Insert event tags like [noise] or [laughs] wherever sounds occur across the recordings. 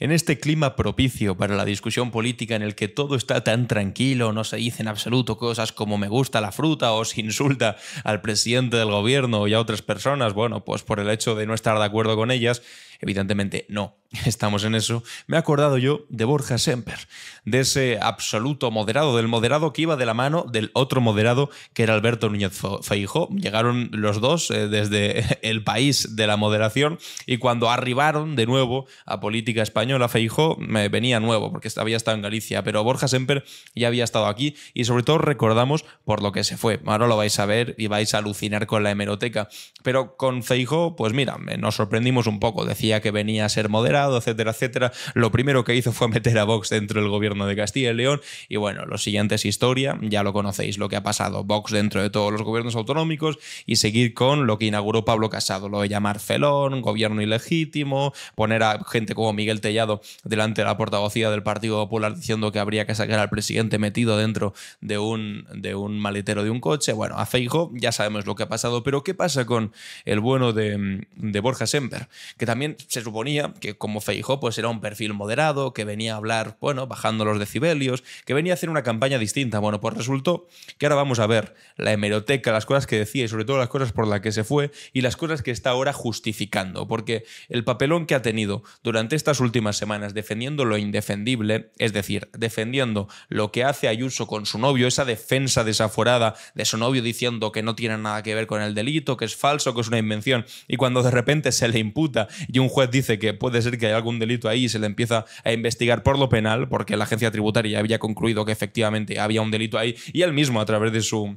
En este clima propicio para la discusión política en el que todo está tan tranquilo, no se dicen absoluto cosas como me gusta la fruta o se insulta al presidente del gobierno y a otras personas, bueno, pues por el hecho de no estar de acuerdo con ellas, Evidentemente no [laughs] estamos en eso. Me he acordado yo de Borja Semper, de ese absoluto moderado, del moderado que iba de la mano del otro moderado que era Alberto Núñez Feijó. Llegaron los dos eh, desde [laughs] el país de la moderación y cuando arribaron de nuevo a política española, Feijó me venía nuevo porque había estado en Galicia, pero Borja Semper ya había estado aquí y sobre todo recordamos por lo que se fue. Ahora lo vais a ver y vais a alucinar con la hemeroteca. Pero con Feijó, pues mira, eh, nos sorprendimos un poco. Decía que venía a ser moderado, etcétera, etcétera. Lo primero que hizo fue meter a Vox dentro del gobierno de Castilla y León. Y bueno, lo siguiente es historia, ya lo conocéis, lo que ha pasado. Vox dentro de todos los gobiernos autonómicos y seguir con lo que inauguró Pablo Casado, lo de llamar felón, gobierno ilegítimo, poner a gente como Miguel Tellado delante de la portavocía del Partido Popular diciendo que habría que sacar al presidente metido dentro de un, de un maletero de un coche. Bueno, a Feijo ya sabemos lo que ha pasado, pero ¿qué pasa con el bueno de, de Borja Semper? Que también se suponía que como Feijó pues era un perfil moderado, que venía a hablar, bueno, bajando los decibelios, que venía a hacer una campaña distinta. Bueno, pues resultó que ahora vamos a ver la hemeroteca, las cosas que decía y sobre todo las cosas por las que se fue y las cosas que está ahora justificando, porque el papelón que ha tenido durante estas últimas semanas defendiendo lo indefendible, es decir, defendiendo lo que hace Ayuso con su novio, esa defensa desaforada de su novio diciendo que no tiene nada que ver con el delito, que es falso, que es una invención, y cuando de repente se le imputa y un un juez dice que puede ser que haya algún delito ahí y se le empieza a investigar por lo penal, porque la agencia tributaria había concluido que efectivamente había un delito ahí, y él mismo a través de su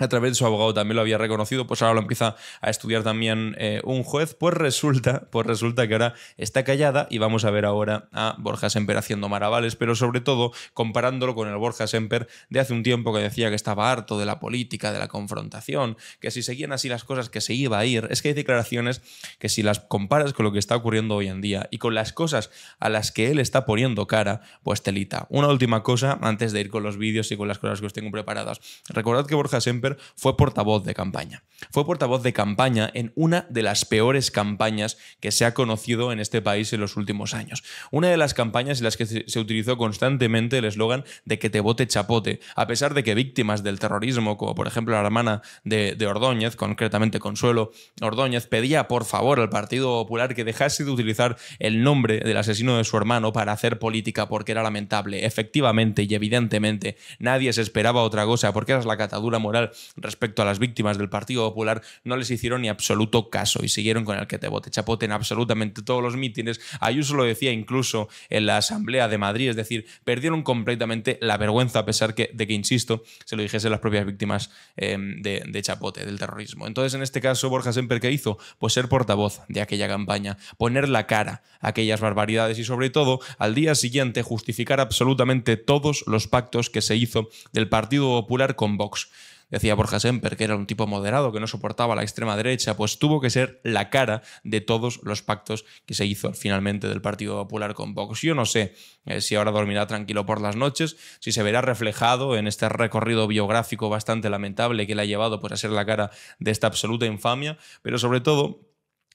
a través de su abogado también lo había reconocido, pues ahora lo empieza a estudiar también eh, un juez, pues resulta, pues resulta que ahora está callada y vamos a ver ahora a Borja Semper haciendo maravales, pero sobre todo comparándolo con el Borja Semper de hace un tiempo que decía que estaba harto de la política, de la confrontación, que si seguían así las cosas que se iba a ir. Es que hay declaraciones que si las comparas con lo que está ocurriendo hoy en día y con las cosas a las que él está poniendo cara, pues telita. Una última cosa antes de ir con los vídeos y con las cosas que os tengo preparadas. Recordad que Borja Semper fue portavoz de campaña. Fue portavoz de campaña en una de las peores campañas que se ha conocido en este país en los últimos años. Una de las campañas en las que se utilizó constantemente el eslogan de que te vote chapote, a pesar de que víctimas del terrorismo, como por ejemplo la hermana de, de Ordóñez, concretamente Consuelo Ordóñez, pedía por favor al Partido Popular que dejase de utilizar el nombre del asesino de su hermano para hacer política porque era lamentable. Efectivamente y evidentemente nadie se esperaba otra cosa porque era la catadura moral respecto a las víctimas del Partido Popular, no les hicieron ni absoluto caso y siguieron con el que te vote. chapote en absolutamente todos los mítines. Ayuso lo decía incluso en la Asamblea de Madrid, es decir, perdieron completamente la vergüenza a pesar que, de que, insisto, se lo dijesen las propias víctimas em, de, de chapote, del terrorismo. Entonces, en este caso, Borja Semper, ¿qué hizo? Pues ser portavoz de aquella campaña, poner la cara a aquellas barbaridades y sobre todo, al día siguiente, justificar absolutamente todos los pactos que se hizo del Partido Popular con Vox decía Borja Semper, que era un tipo moderado, que no soportaba la extrema derecha, pues tuvo que ser la cara de todos los pactos que se hizo finalmente del Partido Popular con Vox. Yo no sé eh, si ahora dormirá tranquilo por las noches, si se verá reflejado en este recorrido biográfico bastante lamentable que le ha llevado pues, a ser la cara de esta absoluta infamia, pero sobre todo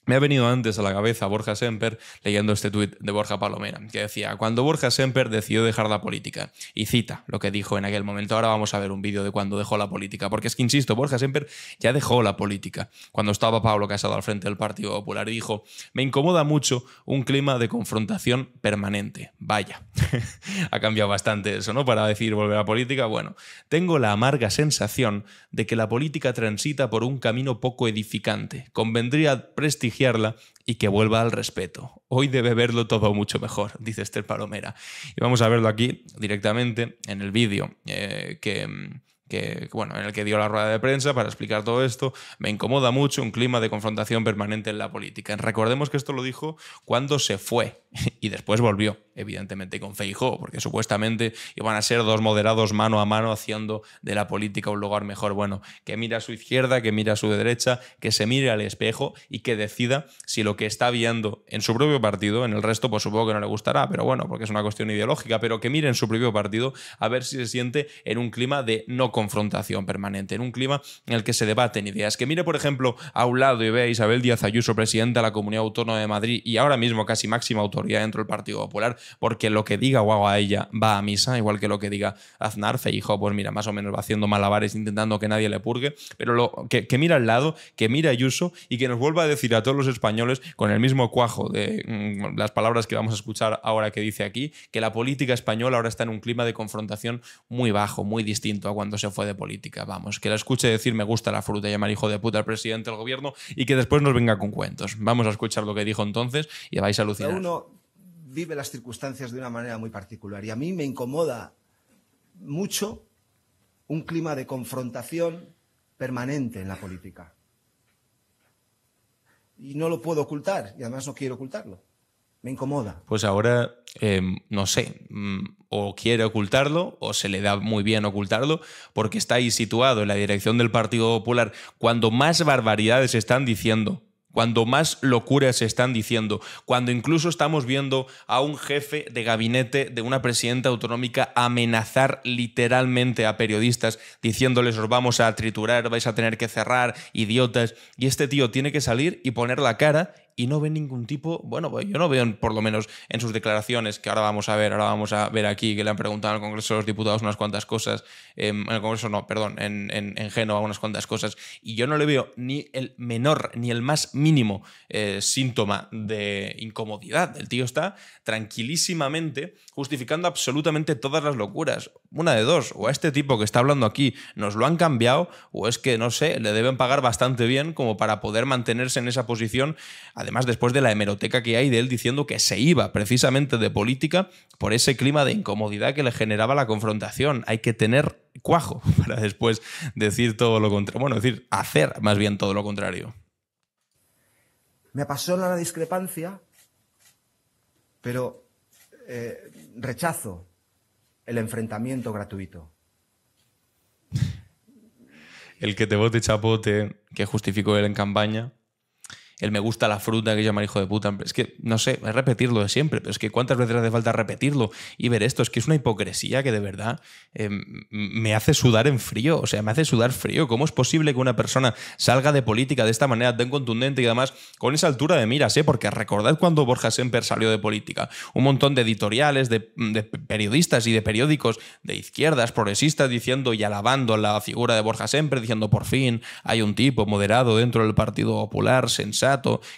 me ha venido antes a la cabeza Borja Semper leyendo este tuit de Borja Palomera, que decía, cuando Borja Semper decidió dejar la política, y cita lo que dijo en aquel momento, ahora vamos a ver un vídeo de cuando dejó la política, porque es que, insisto, Borja Semper ya dejó la política, cuando estaba Pablo Casado al frente del Partido Popular, dijo, me incomoda mucho un clima de confrontación permanente, vaya, [laughs] ha cambiado bastante eso, ¿no? Para decir volver a política, bueno, tengo la amarga sensación de que la política transita por un camino poco edificante, convendría prestigiar y que vuelva al respeto. Hoy debe verlo todo mucho mejor, dice Esther Palomera. Y vamos a verlo aquí directamente en el vídeo eh, que mm, que, bueno, en el que dio la rueda de prensa para explicar todo esto. Me incomoda mucho un clima de confrontación permanente en la política. Recordemos que esto lo dijo cuando se fue [laughs] y después volvió, evidentemente con Feijó, porque supuestamente iban a ser dos moderados mano a mano haciendo de la política un lugar mejor. Bueno, que mire a su izquierda, que mire a su derecha, que se mire al espejo y que decida si lo que está viendo en su propio partido, en el resto pues supongo que no le gustará, pero bueno, porque es una cuestión ideológica, pero que mire en su propio partido a ver si se siente en un clima de no confrontación permanente, en un clima en el que se debaten ideas. Que mire, por ejemplo, a un lado y ve a Isabel Díaz Ayuso, presidenta de la Comunidad Autónoma de Madrid y ahora mismo casi máxima autoridad dentro del Partido Popular, porque lo que diga Guau a ella va a misa, igual que lo que diga Aznar, dijo pues mira, más o menos va haciendo malabares intentando que nadie le purgue, pero lo, que, que mira al lado, que mira a Ayuso y que nos vuelva a decir a todos los españoles con el mismo cuajo de mm, las palabras que vamos a escuchar ahora que dice aquí, que la política española ahora está en un clima de confrontación muy bajo, muy distinto a cuando se fue de política, vamos. Que la escuche decir me gusta la fruta, llamar hijo de puta al presidente del gobierno y que después nos venga con cuentos. Vamos a escuchar lo que dijo entonces y vais a alucinar. uno vive las circunstancias de una manera muy particular y a mí me incomoda mucho un clima de confrontación permanente en la política. Y no lo puedo ocultar y además no quiero ocultarlo. Me incomoda. Pues ahora, em, no sé, mm, o quiere ocultarlo o se le da muy bien ocultarlo porque está ahí situado en la dirección del Partido Popular cuando más barbaridades están diciendo cuando más locuras se están diciendo, cuando incluso estamos viendo a un jefe de gabinete de una presidenta autonómica amenazar literalmente a periodistas diciéndoles os vamos a triturar, vais a tener que cerrar, idiotas, y este tío tiene que salir y poner la cara y no ve ningún tipo, bueno, pues yo no veo por lo menos en sus declaraciones, que ahora vamos a ver, ahora vamos a ver aquí, que le han preguntado al Congreso de los Diputados unas cuantas cosas, em, en el Congreso no, perdón, en, en, Génova unas cuantas cosas, y yo no le veo ni el menor, ni el más mínimo eh, síntoma de incomodidad. El tío está tranquilísimamente justificando absolutamente todas las locuras. Una de dos, o a este tipo que está hablando aquí nos lo han cambiado, o es que, no sé, le deben pagar bastante bien como para poder mantenerse en esa posición. A Además, después de la hemeroteca que hay de él diciendo que se iba precisamente de política por ese clima de incomodidad que le generaba la confrontación. Hay que tener cuajo [laughs] para después decir todo lo contrario. Bueno, decir, hacer más bien todo lo contrario. Me pasó la discrepancia, pero eh, rechazo el enfrentamiento gratuito. El que te vote chapote, que justificó él en campaña, el me gusta la fruta que llama hijo de puta. Es que, no sé, es repetirlo de siempre, pero es que cuántas veces hace falta repetirlo y ver esto. Es que es una hipocresía que de verdad em, me hace sudar en frío, o sea, me hace sudar frío. ¿Cómo es posible que una persona salga de política de esta manera tan contundente y además con esa altura de miras, ¿eh? Porque recordad cuando Borja Semper salió de política. Un montón de editoriales, de, de periodistas y de periódicos de izquierdas, progresistas, diciendo y alabando la figura de Borja Semper, diciendo por fin hay un tipo moderado dentro del Partido Popular, sensato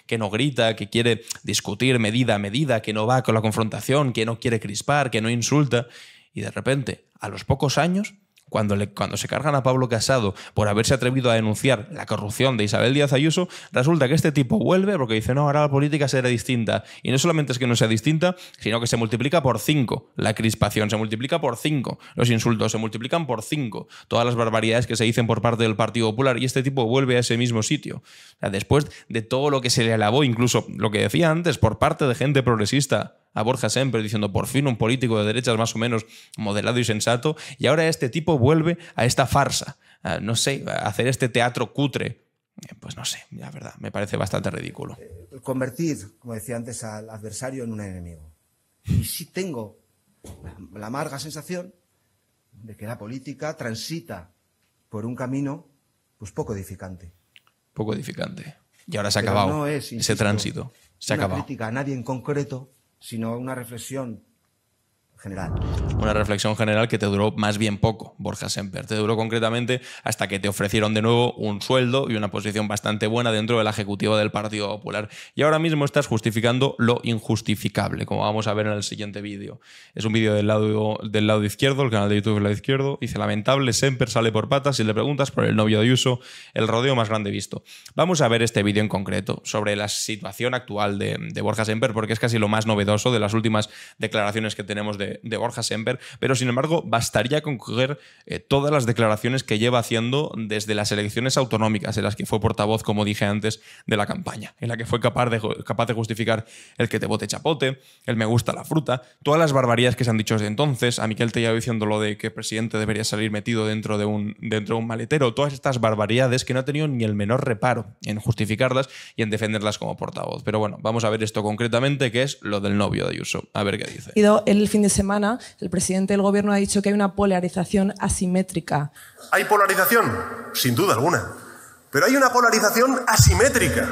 que no grita, que quiere discutir medida a medida, que no va con la confrontación, que no quiere crispar, que no insulta. Y de repente, a los pocos años, cuando, le, cuando se cargan a Pablo Casado por haberse atrevido a denunciar la corrupción de Isabel Díaz Ayuso, resulta que este tipo vuelve porque dice, no, ahora la política será distinta. Y no solamente es que no sea distinta, sino que se multiplica por cinco. La crispación se multiplica por cinco. Los insultos se multiplican por cinco. Todas las barbaridades que se dicen por parte del Partido Popular y este tipo vuelve a ese mismo sitio. después de todo lo que se le alabó, incluso lo que decía antes, por parte de gente progresista a Borja siempre diciendo por fin un político de derechas más o menos modelado y sensato, y ahora este tipo vuelve a esta farsa, no sé, hacer este teatro cutre. Eh, pues no sé, la verdad, me parece bastante ridículo. Eh, convertir, como decía antes, al adversario en un enemigo. Y sí tengo la amarga sensación de que la política transita por un camino pues poco edificante. Poco edificante. Y ahora se ha acabado ese tránsito. Se ha acabado. a nadie en concreto, sino una reflexión general. Una reflexión general que te duró más bien poco, Borja Semper. Te duró concretamente hasta que te ofrecieron de nuevo un sueldo y una posición bastante buena dentro de la ejecutiva del Partido Popular. Y ahora mismo estás justificando lo injustificable, como vamos a ver en el siguiente vídeo. Es un vídeo del lado, del lado izquierdo, el canal de YouTube del lado izquierdo. Dice, lamentable, Semper sale por patas y le preguntas por el novio de Ayuso, el rodeo más grande visto. Vamos a ver este vídeo en concreto sobre la situación actual de, de Borja Semper, porque es casi lo más novedoso de las últimas declaraciones que tenemos de de, Borja Semper, pero sin embargo bastaría con coger eh, todas las declaraciones que lleva haciendo desde las elecciones autonómicas, en las que fue portavoz, como dije antes, de la campaña, en la que fue capaz de, capaz de justificar el que te vote chapote, el me gusta la fruta, todas las barbaridades que se han dicho desde entonces, a Miquel Tellado diciendo lo de que el presidente debería salir metido dentro de un, dentro de un maletero, todas estas barbaridades que no ha tenido ni el menor reparo en justificarlas y en defenderlas como portavoz. Pero bueno, vamos a ver esto concretamente, que es lo del novio de Ayuso. A ver qué dice. El fin de semana el presidente del gobierno ha dicho que hay una polarización asimétrica. Hay polarización, sin duda alguna, pero hay una polarización asimétrica.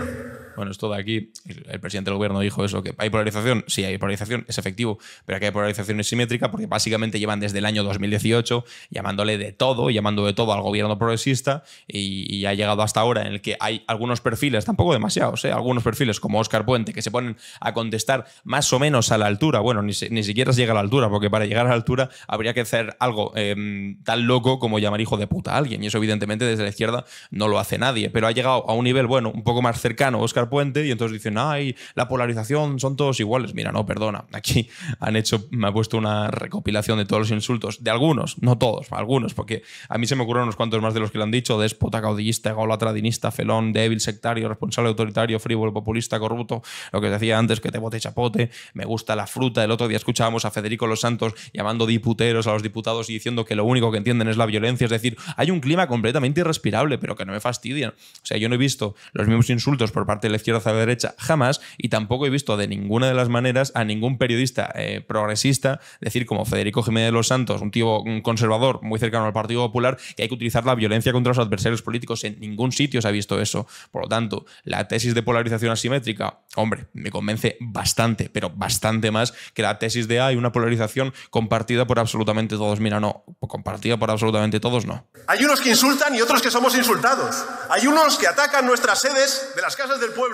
Bueno, esto de aquí, el presidente del gobierno dijo eso, que hay polarización, sí hay polarización, es efectivo, pero aquí hay polarización simétrica porque básicamente llevan desde el año 2018 llamándole de todo, llamando de todo al gobierno progresista y, ha llegado hasta ahora en el que hay algunos perfiles, tampoco demasiados, ¿eh? algunos perfiles como Oscar Puente que se ponen a contestar más o menos a la altura, bueno, ni, ni siquiera se llega a la altura, porque para llegar a la altura habría que hacer algo em, tan loco como llamar hijo de puta a alguien y eso evidentemente desde la izquierda no lo hace nadie, pero ha llegado a un nivel, bueno, un poco más cercano Oscar puente y entonces dicen, ay, la polarización son todos iguales. Mira, no, perdona, aquí han hecho, me ha puesto una recopilación de todos los insultos, de algunos, no todos, algunos, porque a mí se me ocurren unos cuantos más de los que lo han dicho, Despota, caudillista, gaulatradinista, dinista, felón, débil, sectario, responsable, autoritario, frívolo, populista, corrupto, lo que decía antes, que te bote chapote, me gusta la fruta, el otro día escuchábamos a Federico Los Santos llamando diputeros a los diputados y diciendo que lo único que entienden es la violencia, es decir, hay un clima completamente irrespirable, pero que no me fastidia. O sea, yo no he visto los mismos insultos por parte del izquierda hacia derecha, jamás, y tampoco he visto de ninguna de las maneras a ningún periodista eh, progresista decir, como Federico Jiménez de los Santos, un tío conservador muy cercano al Partido Popular, que hay que utilizar la violencia contra los adversarios políticos. En ningún sitio se ha visto eso. Por lo tanto, la tesis de polarización asimétrica, hombre, me convence bastante, pero bastante más que la tesis de hay una polarización compartida por absolutamente todos. Mira, no, compartida por absolutamente todos no. Hay unos que insultan y otros que somos insultados. Hay unos que atacan nuestras sedes de las casas del pueblo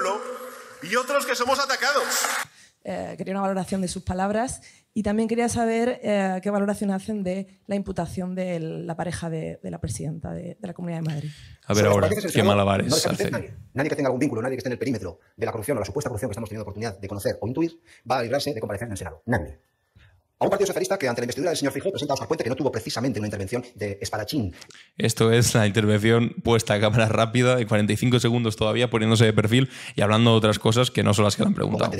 y otros que somos atacados. Eh, quería una valoración de sus palabras y también quería saber eh, qué valoración hacen de la imputación de la pareja de, la presidenta de, la Comunidad de Madrid. A ver ahora, qué malabares Nadie, nadie, que tenga algún vínculo, nadie que esté en el perímetro de la corrupción o la supuesta corrupción que estamos teniendo oportunidad de conocer o intuir va a librarse de comparecer en el Senado. Nadie un partido socialista que ante la investidura del señor Fijó presenta a Oscar Puente que no tuvo precisamente una intervención de espadachín. Esto es la intervención puesta a cámara rápida de 45 segundos todavía poniéndose de perfil y hablando de otras cosas que no son las que le han preguntado.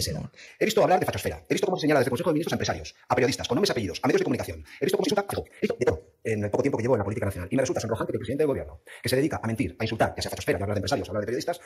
He visto hablar de fachosfera, he visto cómo se señala desde el Consejo de Ministros a empresarios, a periodistas con nombres y apellidos, a medios de comunicación, he visto cómo se insulta a Fijó, he visto de todo en el poco tiempo que llevo en la política nacional. Y me resulta sonrojante que el presidente del gobierno, que se dedica a mentir, a insultar, que se fachosfera, a hablar de empresarios, a hablar de periodistas.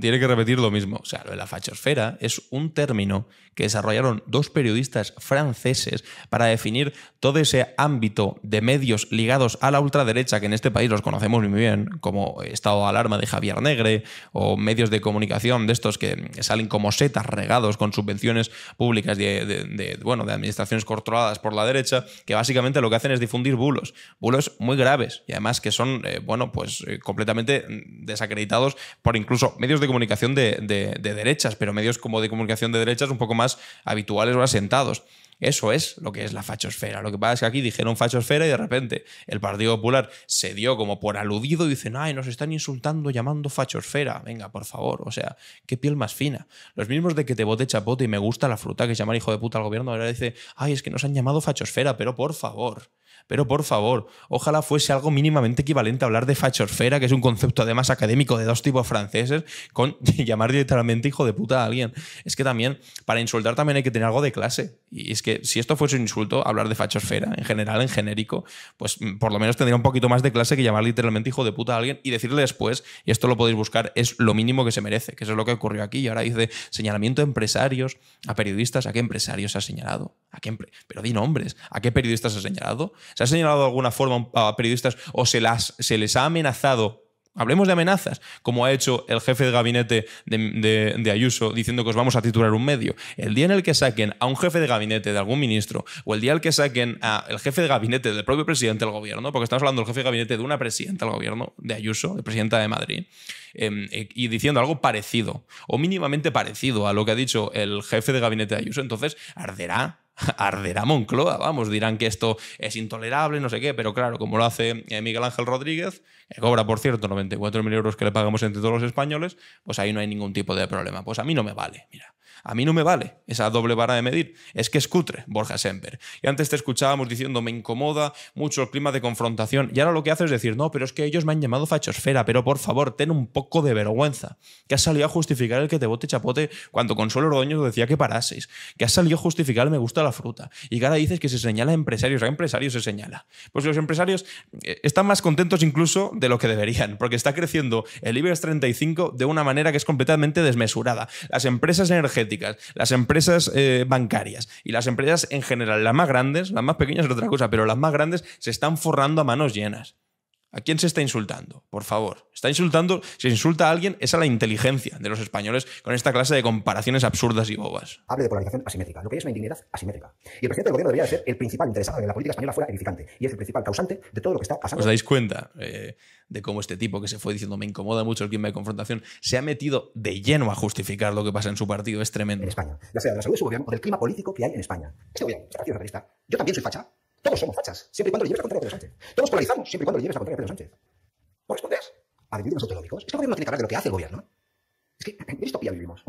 Tiene que repetir lo mismo. O sea, lo de la fachosfera es un término que desarrollaron dos periodistas franceses para definir todo ese ámbito de medios ligados a la ultraderecha, que en este país los conocemos muy bien, como Estado de Alarma de Javier Negre, o medios de comunicación de estos que salen como setas regados con subvenciones públicas de, bueno, de administraciones controladas por la derecha, que básicamente lo que hacen es difundir bulos bulos, muy graves y además que son, eh, bueno, pues eh, completamente desacreditados por incluso medios de comunicación de, derechas, pero medios como de comunicación de derechas un poco más habituales o asentados. Eso es lo que es la fachosfera. Lo que pasa es que aquí dijeron fachosfera y de repente el Partido Popular se dio como por aludido y dicen, ay, nos están insultando llamando fachosfera. Venga, por favor, o sea, qué piel más fina. Los mismos de que te vote chapote y me gusta la fruta que llamar hijo de puta al gobierno, ahora dice, ay, es que nos han llamado fachosfera, pero por favor. Pero por favor, ojalá fuese algo mínimamente equivalente a hablar de fachosfera, que es un concepto además académico de dos tipos franceses, con [laughs] llamar literalmente hijo de puta a alguien. Es que también, para insultar también hay que tener algo de clase. Y es que si esto fuese un insulto, hablar de fachosfera en general, en genérico, pues mm, por lo menos tendría un poquito más de clase que llamar literalmente hijo de puta a alguien y decirle después, y esto lo podéis buscar, es lo mínimo que se merece, que eso es lo que ocurrió aquí. Y ahora dice señalamiento a empresarios, a periodistas, ¿a qué empresarios se ha señalado? ¿A qué Pero di nombres, ¿a qué periodistas se ha señalado? ha señalado de alguna forma a periodistas o se, las, se les ha amenazado? Hablemos de amenazas, como ha hecho el jefe de gabinete de, Ayuso diciendo que os vamos a titular un medio. El día en el que saquen a un jefe de gabinete de algún ministro o el día en el que saquen al jefe de gabinete del propio presidente del gobierno, porque estamos hablando del jefe de gabinete de una presidenta del gobierno, de Ayuso, de presidenta de Madrid, em, eh, y diciendo algo parecido o mínimamente parecido a lo que ha dicho el jefe de gabinete de Ayuso, entonces arderá [laughs] arderá Moncloa, vamos, dirán que esto es intolerable, no sé qué, pero claro, como lo hace eh, Miguel Ángel Rodríguez, que cobra, por cierto, 94.000 euros que le pagamos entre todos los españoles, pues ahí no hay ningún tipo de problema. Pues a mí no me vale, mira. A mí no me vale esa doble vara de medir. Es que es cutre, Borja Semper. Y antes te escuchábamos diciendo, me incomoda mucho el clima de confrontación. Y ahora lo que hace es decir, no, pero es que ellos me han llamado fachosfera, pero por favor, ten un poco de vergüenza. Que has salido a justificar el que te bote chapote cuando Consuelo Ordoño decía que paraseis. Que has salido a justificar el me gusta la fruta. Y que ahora dices que se señala a empresarios. A empresarios se señala. Pues los empresarios eh, están más contentos incluso de lo que deberían, porque está creciendo el IBEX 35 de una manera que es completamente desmesurada. Las empresas energéticas las empresas eh, bancarias y las empresas en general, las más grandes, las más pequeñas es otra cosa, pero las más grandes se están forrando a manos llenas. ¿A quién se está insultando? Por favor. Está insultando, si insulta a alguien, es a la inteligencia de los españoles con esta clase de comparaciones absurdas y bobas. Hable de polarización asimétrica. Lo que es una indignidad asimétrica. Y el presidente del gobierno debería ser el principal interesado en que la política española fuera edificante. Y es el principal causante de todo lo que está pasando. ¿Os dais cuenta eh, de cómo este tipo que se fue diciendo me incomoda mucho el clima de confrontación se ha metido de lleno a justificar lo que pasa en su partido? Es tremendo. En España. Ya sea la salud de su gobierno o del clima político que hay en España. Este gobierno, este partido yo también soy facha. Todos somos fachas, siempre y cuando le lleves la contraria a Pedro Sánchez. Todos polarizamos, siempre y cuando le lleves la contraria a Pedro Sánchez. ¿No respondes? A dividirnos Es que Este gobierno tiene que hablar de lo que hace el gobierno. Es que en eh, distopía vivimos.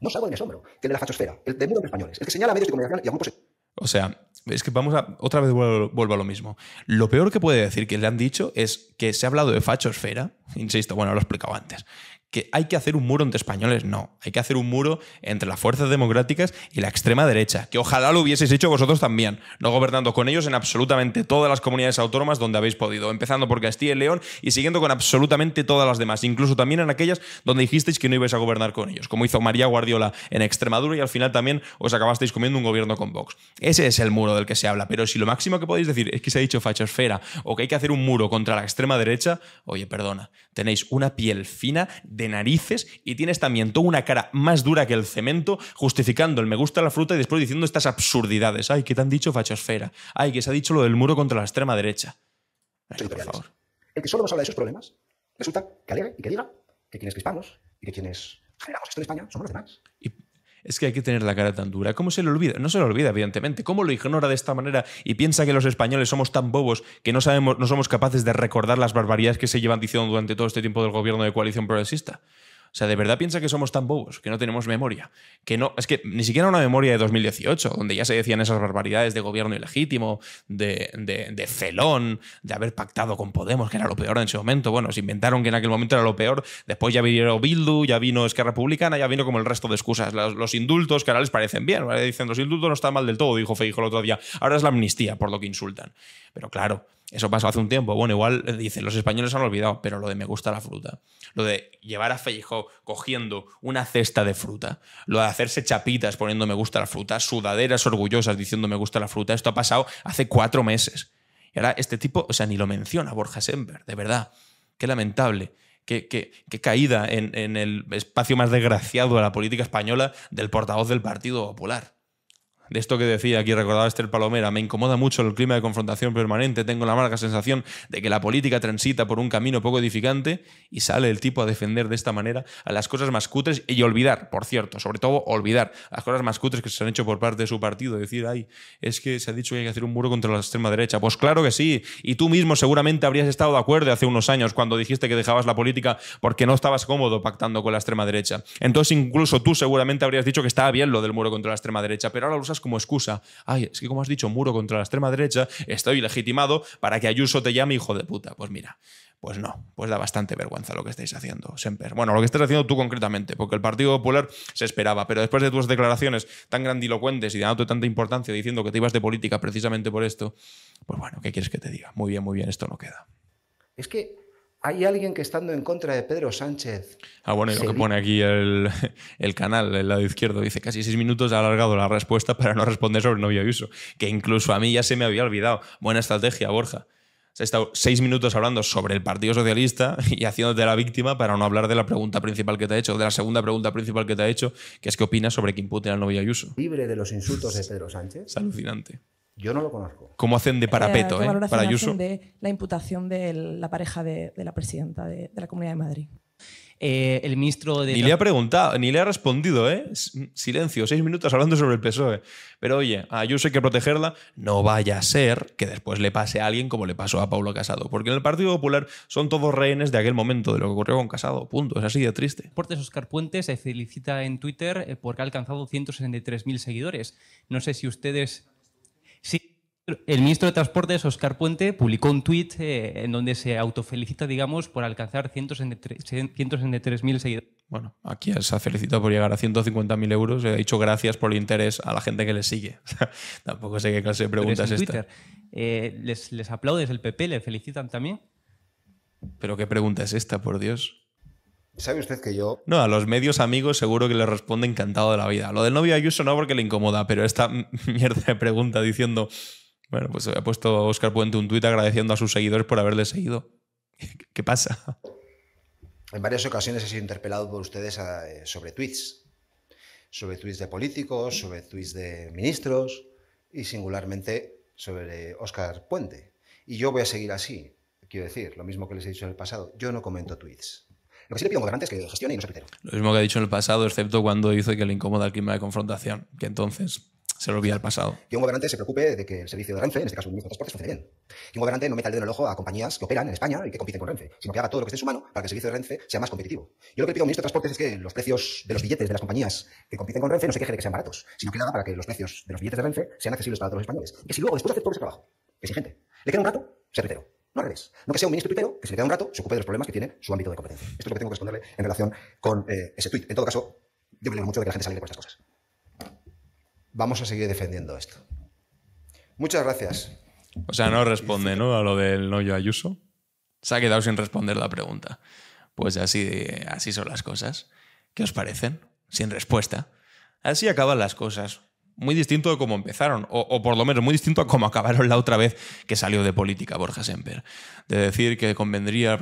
No salgo de mi asombro. Que el la fachosfera, el de mundo de españoles, el que señala a medios de comunicación y a grupos... O sea, es que vamos a. Otra vez vuelvo, a lo mismo. Lo peor que puede decir que le han dicho es que se ha hablado de fachosfera. Insisto, bueno, lo he explicado antes que hay que hacer un muro entre españoles. No, hay que hacer un muro entre las fuerzas democráticas y la extrema derecha, que ojalá lo hubieseis hecho vosotros también, no gobernando con ellos en absolutamente todas las comunidades autónomas donde habéis podido, empezando por Castilla y León y siguiendo con absolutamente todas las demás, incluso también en aquellas donde dijisteis que no ibais a gobernar con ellos, como hizo María Guardiola en Extremadura y al final también os acabasteis comiendo un gobierno con Vox. Ese es el muro del que se habla, pero si lo máximo que podéis decir es que se ha dicho fachosfera o que hay que hacer un muro contra la extrema derecha, oye, perdona, tenéis una piel fina de narices y tienes también toda una cara más dura que el cemento justificando el me gusta la fruta y después diciendo estas absurdidades. Ay, que te han dicho fachosfera. Ay, que se ha dicho lo del muro contra la extrema derecha. El que solo nos habla de esos problemas resulta que alegre y que diga que quienes crispamos y que quienes generamos esto en España somos los demás es que hay que tener la cara tan dura. ¿Cómo se le olvida? No se lo olvida, evidentemente. ¿Cómo lo ignora de esta manera y piensa que los españoles somos tan bobos que no, sabemos, no somos capaces de recordar las barbaridades que se llevan diciendo durante todo este tiempo del gobierno de coalición progresista? O sea, de verdad piensa que somos tan bobos, que no tenemos memoria, que no, es que ni siquiera una memoria de 2018, donde ya se decían esas barbaridades de gobierno ilegítimo, de, de, de felón, de haber pactado con Podemos, que era lo peor en ese momento. Bueno, se inventaron que en aquel momento era lo peor, después ya vino Bildu, ya vino Esquerra Republicana, ya vino como el resto de excusas. Los, indultos, que ahora les parecen bien, dicen los indultos no están mal del todo, dijo Feijo el otro día. Ahora es la amnistía, por lo que insultan. Pero claro, eso pasó hace un tiempo. Bueno, igual eh, dicen, los españoles han olvidado, pero lo de me gusta la fruta. Lo de llevar a Feijó cogiendo una cesta de fruta. Lo de hacerse chapitas poniendo me gusta la fruta. Sudaderas orgullosas diciendo me gusta la fruta. Esto ha pasado hace cuatro meses. Y ahora este tipo, o sea, ni lo menciona Borja Semper, de verdad. Qué lamentable. Qué, caída en, en el espacio más desgraciado de la política española del portavoz del Partido Popular de esto que decía aquí, recordaba Esther Palomera, me incomoda mucho el clima de confrontación permanente, tengo la amarga sensación de que la política transita por un camino poco edificante y sale el tipo a defender de esta manera a las cosas más cutres y olvidar, por cierto, sobre todo olvidar las cosas más cutres que se han hecho por parte de su partido, decir, ay, es que se ha dicho que hay que hacer un muro contra la extrema derecha. Pues claro que sí, y tú mismo seguramente habrías estado de acuerdo hace unos años cuando dijiste que dejabas la política porque no estabas cómodo pactando con la extrema derecha. Entonces incluso tú seguramente habrías dicho que estaba bien lo del muro contra la extrema derecha, pero ahora lo usas como excusa. Ay, es que como has dicho, muro contra la extrema derecha, estoy legitimado para que Ayuso te llame hijo de puta. Pues mira, pues no, pues da bastante vergüenza lo que estáis haciendo, Semper. Bueno, lo que estás haciendo tú concretamente, porque el Partido Popular se esperaba, pero después de tus declaraciones tan grandilocuentes y dándote tanta importancia diciendo que te ibas de política precisamente por esto, pues bueno, ¿qué quieres que te diga? Muy bien, muy bien, esto no queda. Es que hay alguien que estando en contra de Pedro Sánchez. Ah, bueno, y lo que pone aquí el, canal, el lado izquierdo, dice casi seis minutos ha alargado la respuesta para no responder sobre novio Ayuso, que incluso a mí ya se me había olvidado. Buena estrategia, Borja. Se ha estado seis minutos hablando sobre el Partido Socialista y haciéndote la víctima para no hablar de la pregunta principal que te ha hecho, de la segunda pregunta principal que te ha hecho, que es qué opinas sobre que imputen al novio Ayuso. Libre de los insultos de Pedro Sánchez. Es alucinante. Yo no lo conozco. ¿Cómo hacen de eh, parapeto eh, para Ayuso? de la imputación de la pareja de, la presidenta de, la Comunidad de Madrid. Eh, el ministro de... Ni le ha preguntado, ni le ha respondido, ¿eh? Silencio, seis minutos hablando sobre el PSOE. Pero oye, a Ayuso hay que protegerla. No vaya a ser que después le pase a alguien como le pasó a Pablo Casado. Porque en el Partido Popular son todos rehenes de aquel momento, de lo que ocurrió con Casado. Punto. Es así de triste. Portes Oscar Puente se felicita en Twitter eh, porque ha alcanzado 163.000 seguidores. No sé si ustedes el ministro de Transportes, Oscar Puente, publicó un tuit eh, en donde se autofelicita, digamos, por alcanzar 163.000 seguidores. Bueno, aquí se ha felicitado por llegar a 150.000 euros. ha dicho gracias por el interés a la gente que le sigue. [laughs] Tampoco sé qué clase de preguntas es esta. Eh, ¿les, ¿Les aplaudes el PP? ¿Le felicitan también? Pero qué pregunta es esta, por Dios. ¿Sabe usted que yo.? No, a los medios amigos seguro que le responde encantado de la vida. Lo del novio Ayuso no porque le incomoda, pero esta [laughs] mierda de pregunta diciendo bueno, pues ha puesto Oscar Puente un tuit agradeciendo a sus seguidores por haberle seguido. [laughs] ¿Qué pasa? En varias ocasiones he sido interpelado por ustedes ah, eh, sobre tweets. Sobre tweets de políticos, sobre tweets de ministros y singularmente sobre Oscar Puente. Y yo voy a seguir así. Quiero decir, lo mismo que les he dicho en el pasado, yo no comento tweets. Lo que sí le pido a un es que gestione y no se Lo mismo que ha dicho en el pasado, excepto cuando dice que le incomoda el clima de confrontación, que entonces se lo olvida el pasado. Que un gobernante se preocupe de que el servicio de Renfe, en este caso el ministro de Transportes, funcione bien. Que un gobernante no meta el dedo en el ojo a compañías que operan en España y que compiten con Renfe, sino que haga todo lo que esté en su mano para que el servicio de Renfe sea más competitivo. Yo lo que pido al Ministro de Transportes es que los precios de los billetes de las compañías que compiten con Renfe no se queje de que sean baratos, sino que lo haga para que los precios de los billetes de Renfe sean accesibles para todos los españoles. Y que si luego, después hace hacer todo ese trabajo, que exigente, le queda un rato, se retiro. No al revés. No que sea un ministro tuitero que se le queda un rato, se ocupe de los problemas que tiene su ámbito de competencia. Esto es lo que tengo que responderle en relación con eh, ese tuit. En todo caso, yo me alegro mucho de que la gente salga estas cosas vamos a seguir defendiendo esto. Muchas gracias. O sea, no responde, ¿no? A lo del no Ayuso. Se ha quedado sin responder la pregunta. Pues así, así son las cosas. ¿Qué os parecen? Sin respuesta. Así acaban las cosas. Muy distinto de cómo empezaron, o, o, por lo menos muy distinto a cómo acabaron la otra vez que salió de política Borja Semper. De decir que convendría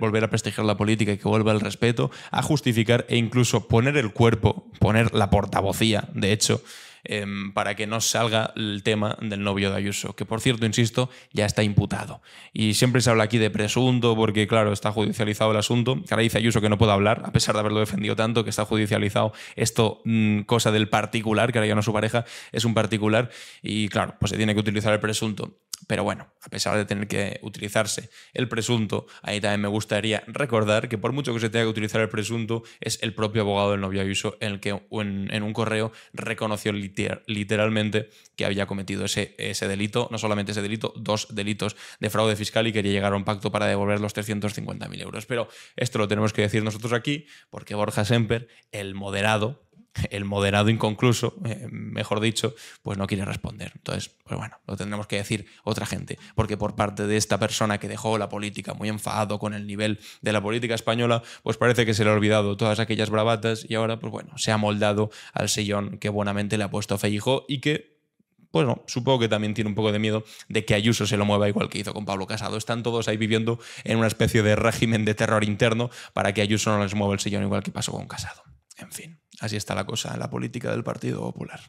volver a prestigiar la política y que vuelva el respeto, a justificar e incluso poner el cuerpo, poner la portavocía, de hecho, Em, para que no salga el tema del novio de Ayuso, que por cierto, insisto, ya está imputado. Y siempre se habla aquí de presunto, porque claro, está judicializado el asunto. Ahora dice Ayuso que no puede hablar, a pesar de haberlo defendido tanto, que está judicializado esto, mm, cosa del particular, que ahora ya no es su pareja, es un particular, y claro, pues se tiene que utilizar el presunto. Pero bueno, a pesar de tener que utilizarse el presunto, ahí también me gustaría recordar que por mucho que se tenga que utilizar el presunto, es el propio abogado del novio Ayuso en el que en, un correo reconoció literalmente que había cometido ese, ese delito, no solamente ese delito, dos delitos de fraude fiscal y quería llegar a un pacto para devolver los 350.000 euros. Pero esto lo tenemos que decir nosotros aquí porque Borja Semper, el moderado, el moderado inconcluso, eh, mejor dicho, pues no quiere responder. Entonces, pues bueno, lo tendremos que decir otra gente, porque por parte de esta persona que dejó la política muy enfadado con el nivel de la política española, pues parece que se le ha olvidado todas aquellas bravatas y ahora, pues bueno, se ha moldado al sillón que buenamente le ha puesto Feijó y que pues no, supongo que también tiene un poco de miedo de que Ayuso se lo mueva igual que hizo con Pablo Casado. Están todos ahí viviendo en una especie de régimen de terror interno para que Ayuso no les mueva el sillón igual que pasó con Casado. En fin, así está la cosa en la política del Partido Popular.